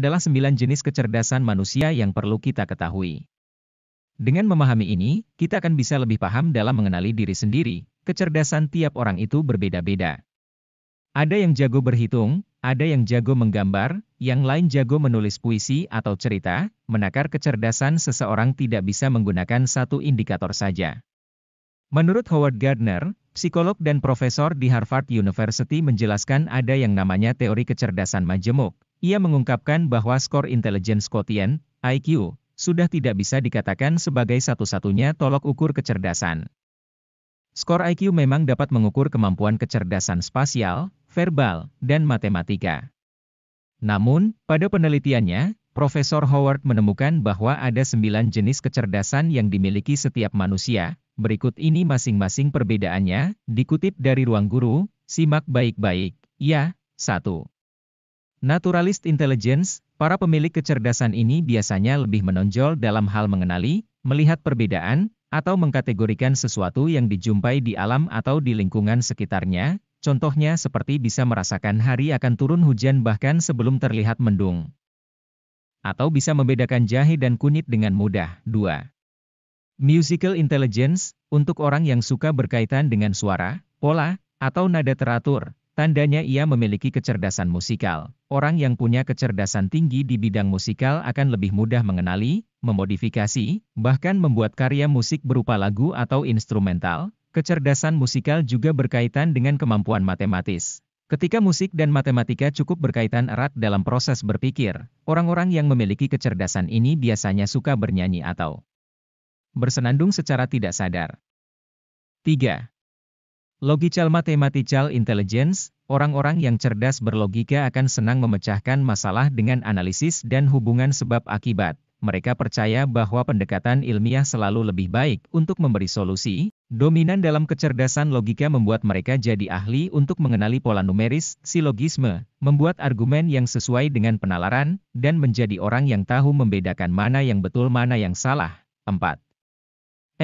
adalah sembilan jenis kecerdasan manusia yang perlu kita ketahui. Dengan memahami ini, kita akan bisa lebih paham dalam mengenali diri sendiri. Kecerdasan tiap orang itu berbeda-beda. Ada yang jago berhitung, ada yang jago menggambar, yang lain jago menulis puisi atau cerita, menakar kecerdasan seseorang tidak bisa menggunakan satu indikator saja. Menurut Howard Gardner, psikolog dan profesor di Harvard University menjelaskan ada yang namanya teori kecerdasan majemuk, ia mengungkapkan bahwa skor intelijen Skotian, IQ, sudah tidak bisa dikatakan sebagai satu-satunya tolok ukur kecerdasan. Skor IQ memang dapat mengukur kemampuan kecerdasan spasial, verbal, dan matematika. Namun, pada penelitiannya, Profesor Howard menemukan bahwa ada sembilan jenis kecerdasan yang dimiliki setiap manusia. Berikut ini masing-masing perbedaannya, dikutip dari ruang guru, simak baik-baik. Ya, satu. Naturalist intelligence, para pemilik kecerdasan ini biasanya lebih menonjol dalam hal mengenali, melihat perbedaan, atau mengkategorikan sesuatu yang dijumpai di alam atau di lingkungan sekitarnya, contohnya seperti bisa merasakan hari akan turun hujan bahkan sebelum terlihat mendung. Atau bisa membedakan jahe dan kunyit dengan mudah. 2. Musical intelligence, untuk orang yang suka berkaitan dengan suara, pola, atau nada teratur, Tandanya ia memiliki kecerdasan musikal. Orang yang punya kecerdasan tinggi di bidang musikal akan lebih mudah mengenali, memodifikasi, bahkan membuat karya musik berupa lagu atau instrumental. Kecerdasan musikal juga berkaitan dengan kemampuan matematis. Ketika musik dan matematika cukup berkaitan erat dalam proses berpikir, orang-orang yang memiliki kecerdasan ini biasanya suka bernyanyi atau bersenandung secara tidak sadar. 3. Logical Mathematical Intelligence, orang-orang yang cerdas berlogika akan senang memecahkan masalah dengan analisis dan hubungan sebab akibat. Mereka percaya bahwa pendekatan ilmiah selalu lebih baik untuk memberi solusi. Dominan dalam kecerdasan logika membuat mereka jadi ahli untuk mengenali pola numeris, silogisme, membuat argumen yang sesuai dengan penalaran, dan menjadi orang yang tahu membedakan mana yang betul mana yang salah. 4.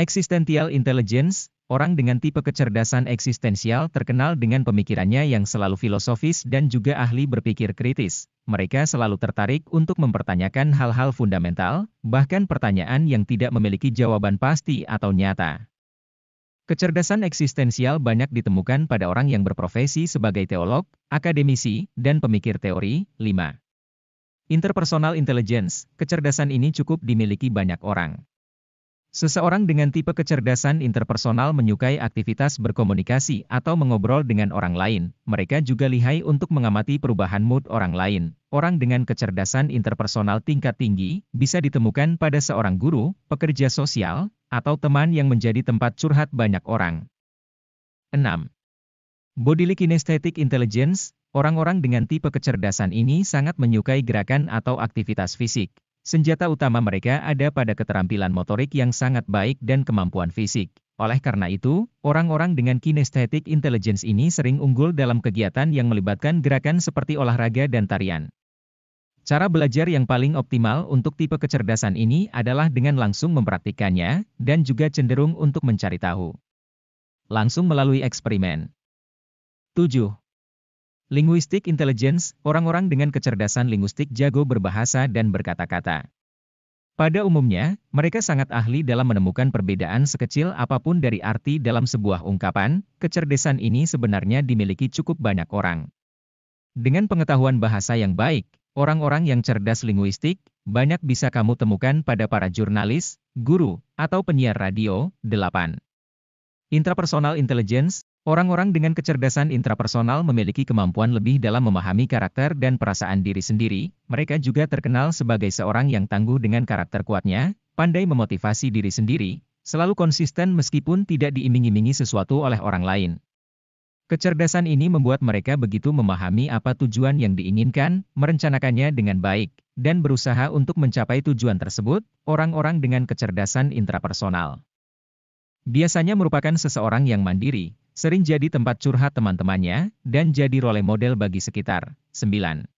Existential Intelligence, Orang dengan tipe kecerdasan eksistensial terkenal dengan pemikirannya yang selalu filosofis dan juga ahli berpikir kritis. Mereka selalu tertarik untuk mempertanyakan hal-hal fundamental, bahkan pertanyaan yang tidak memiliki jawaban pasti atau nyata. Kecerdasan eksistensial banyak ditemukan pada orang yang berprofesi sebagai teolog, akademisi, dan pemikir teori. 5. Interpersonal intelligence, kecerdasan ini cukup dimiliki banyak orang. Seseorang dengan tipe kecerdasan interpersonal menyukai aktivitas berkomunikasi atau mengobrol dengan orang lain. Mereka juga lihai untuk mengamati perubahan mood orang lain. Orang dengan kecerdasan interpersonal tingkat tinggi bisa ditemukan pada seorang guru, pekerja sosial, atau teman yang menjadi tempat curhat banyak orang. 6. Bodily Kinesthetic Intelligence Orang-orang dengan tipe kecerdasan ini sangat menyukai gerakan atau aktivitas fisik. Senjata utama mereka ada pada keterampilan motorik yang sangat baik dan kemampuan fisik. Oleh karena itu, orang-orang dengan kinesthetic intelligence ini sering unggul dalam kegiatan yang melibatkan gerakan seperti olahraga dan tarian. Cara belajar yang paling optimal untuk tipe kecerdasan ini adalah dengan langsung mempraktikannya, dan juga cenderung untuk mencari tahu. Langsung melalui eksperimen. 7. Linguistik intelligence, orang-orang dengan kecerdasan linguistik jago berbahasa dan berkata-kata. Pada umumnya, mereka sangat ahli dalam menemukan perbedaan sekecil apapun dari arti dalam sebuah ungkapan, kecerdasan ini sebenarnya dimiliki cukup banyak orang. Dengan pengetahuan bahasa yang baik, orang-orang yang cerdas linguistik, banyak bisa kamu temukan pada para jurnalis, guru, atau penyiar radio, 8. Intrapersonal intelligence, Orang-orang dengan kecerdasan intrapersonal memiliki kemampuan lebih dalam memahami karakter dan perasaan diri sendiri. Mereka juga terkenal sebagai seorang yang tangguh dengan karakter kuatnya, pandai memotivasi diri sendiri, selalu konsisten meskipun tidak diiming-imingi sesuatu oleh orang lain. Kecerdasan ini membuat mereka begitu memahami apa tujuan yang diinginkan, merencanakannya dengan baik, dan berusaha untuk mencapai tujuan tersebut. Orang-orang dengan kecerdasan intrapersonal biasanya merupakan seseorang yang mandiri, Sering jadi tempat curhat teman-temannya, dan jadi role model bagi sekitar. 9.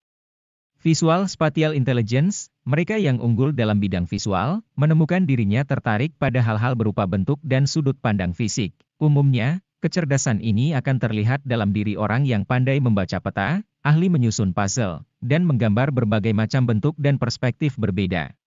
Visual Spatial Intelligence, mereka yang unggul dalam bidang visual, menemukan dirinya tertarik pada hal-hal berupa bentuk dan sudut pandang fisik. Umumnya, kecerdasan ini akan terlihat dalam diri orang yang pandai membaca peta, ahli menyusun puzzle, dan menggambar berbagai macam bentuk dan perspektif berbeda.